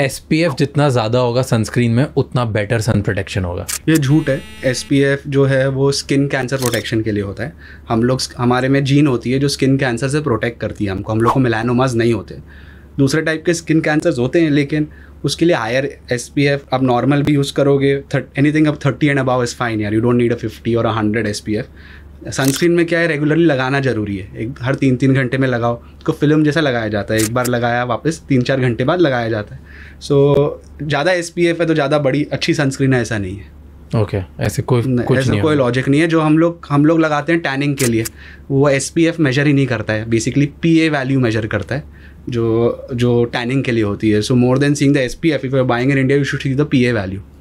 S P F जितना ज़्यादा होगा सनस्क्रीन में उतना बेटर सन प्रोटेक्शन होगा ये झूठ है एस पी एफ जो है वो स्किन कैंसर प्रोटेक्शन के लिए होता है हम लोग हमारे में जीन होती है जो स्किन कैंसर से प्रोटेक्ट करती है हमको हम लोग को मिलानोमाज नहीं होते दूसरे टाइप के स्किन कैंसर्स होते हैं लेकिन उसके लिए हायर एस पी एफ आप नॉर्मल भी यूज़ करोगे एनी थिंग अब thirty and above is fine यार you don't need a fifty और a hundred S P F sunscreen में क्या है रेगुलरली लगाना जरूरी है एक हर तीन तीन घंटे में लगाओ उसको फिल्म जैसा लगाया जाता है एक बार लगाया वापस तीन चार घंटे बाद लगाया जाता है सो so, ज़्यादा एस है तो ज़्यादा बड़ी अच्छी सनस्क्रीन है ऐसा नहीं है ओके okay, ऐसे कोई कुछ ऐसा नहीं कोई लॉजिक नहीं है जो हम लोग हम लोग लगाते हैं टैनिंग के लिए वो एस मेजर ही नहीं करता है बेसिकली पी वैल्यू मेजर करता है जो जो टैनिंग के लिए होती है so more than seeing the S P F if buying in India you should see the P value